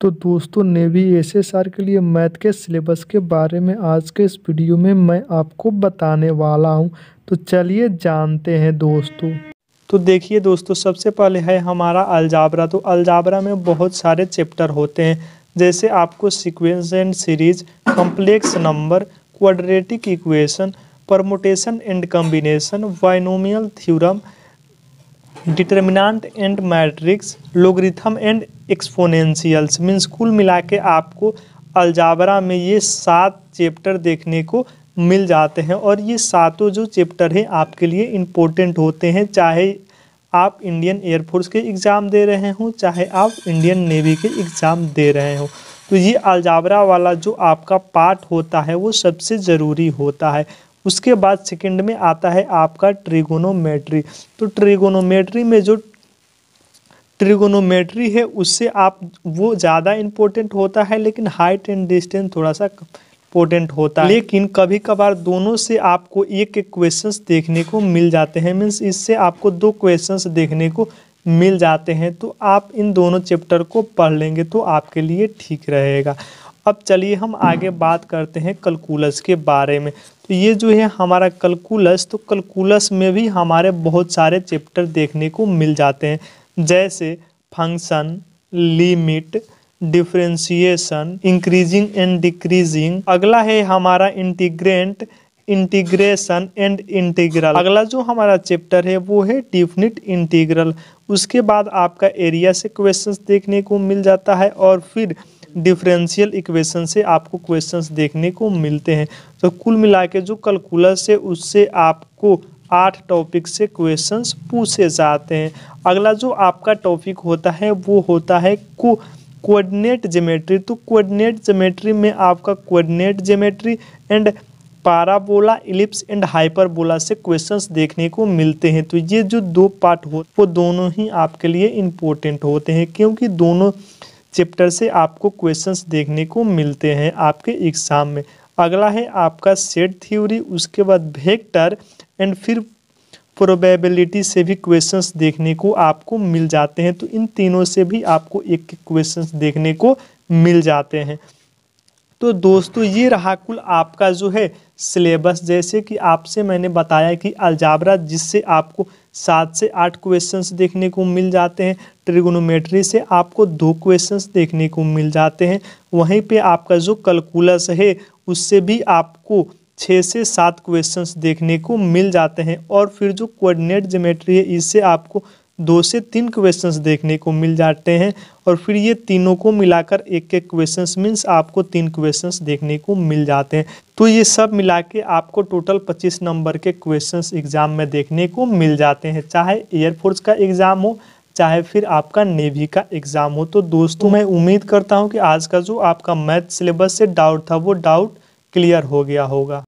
तो दोस्तों navy S S R के लिए मैथ के सिलेबस के बारे में आज के इस वीडियो में मैं आपको बताने वाला हूँ तो चलिए जानते हैं दोस्तों तो देखिए दोस्तों सबसे पहले है हमारा अलजाबरा तो अलजाबरा में बहुत सारे चैप्टर होते हैं जैसे आपको sequence and series complex number quadratic equation permutation and combination binomial theorem determinant and matrix logarithm and exponentials means कुल मिला के आपको अलजाबरा में ये सात चैप्टर देखने को मिल जाते हैं और ये सातों जो चैप्टर हैं आपके लिए इम्पोर्टेंट होते हैं चाहे आप इंडियन एयरफोर्स के एग्ज़ाम दे रहे हों चाहे आप इंडियन नेवी के एग्ज़ाम दे रहे हों तो ये अलजाबरा वाला जो आपका पार्ट होता है वो सबसे ज़रूरी होता है उसके बाद सेकंड में आता है आपका ट्रिगोनोमेट्री तो ट्रिगोनोमेट्री में जो ट्रिगोनोमेट्री है उससे आप वो ज़्यादा इम्पोर्टेंट होता है लेकिन हाइट एंड डिस्टेंस थोड़ा सा इम्पोर्टेंट होता है लेकिन कभी कभार दोनों से आपको एक एक क्वेश्चंस देखने को मिल जाते हैं मीन्स इससे आपको दो क्वेश्चंस देखने को मिल जाते हैं तो आप इन दोनों चैप्टर को पढ़ लेंगे तो आपके लिए ठीक रहेगा अब चलिए हम आगे बात करते हैं कलकुलस के बारे में तो ये जो है हमारा कलकुलस तो कलकुलस में भी हमारे बहुत सारे चैप्टर देखने को मिल जाते हैं जैसे function limit differentiation increasing and decreasing अगला है हमारा इंटीग्रेंट इंटीग्रेशन एंड इंटीग्रल अगला जो हमारा चैप्टर है वो है डिफिनिट इंटीग्रल उसके बाद आपका एरिया से क्वेश्चंस देखने को मिल जाता है और फिर डिफरेंशियल इक्वेशन से आपको क्वेश्चंस देखने को मिलते हैं तो कुल मिला के जो कैलकुलस है उससे आपको आठ टॉपिक से क्वेश्चंस पूछे जाते हैं अगला जो आपका टॉपिक होता है वो होता है को कोऑर्डिनेट जेमेट्री तो कोऑर्डिनेट जेमेट्री में आपका coordinate geometry and parabola ellipse and hyperbola से क्वेश्चंस देखने को मिलते हैं तो ये जो दो पार्ट हो वो दोनों ही आपके लिए इम्पोर्टेंट होते हैं क्योंकि दोनों चैप्टर से आपको क्वेश्चंस देखने को मिलते हैं आपके एग्ज़ाम में अगला है आपका सेट थ्योरी उसके बाद वेक्टर एंड फिर प्रोबेबिलिटी से भी क्वेश्चंस देखने को आपको मिल जाते हैं तो इन तीनों से भी आपको एक क्वेश्चन क्वेश्चंस देखने को मिल जाते हैं तो दोस्तों ये रहा कुल आपका जो है सिलेबस जैसे कि आपसे मैंने बताया कि अलजाबरा जिससे आपको सात से आठ क्वेश्चंस देखने को मिल जाते हैं ट्रिगोनोमेट्री से आपको दो क्वेश्चंस देखने को मिल जाते हैं वहीं पे आपका जो कैलकुलस है उससे भी आपको छः से सात क्वेश्चंस देखने को मिल जाते हैं और फिर जो कोऑर्डिनेट जोमेट्री है इससे आपको दो से तीन क्वेश्चंस देखने को मिल जाते हैं और फिर ये तीनों को मिलाकर एक एक क्वेश्चंस मीन्स आपको तीन क्वेश्चंस देखने को मिल जाते हैं तो ये सब मिला के आपको टोटल 25 नंबर के क्वेश्चंस एग्ज़ाम में देखने को मिल जाते हैं चाहे एयरफोर्स का एग्ज़ाम हो चाहे फिर आपका नेवी का एग्ज़ाम हो तो दोस्तों मैं उम्मीद करता हूँ कि आज का जो आपका मैथ सिलेबस से डाउट था वो डाउट क्लियर हो गया होगा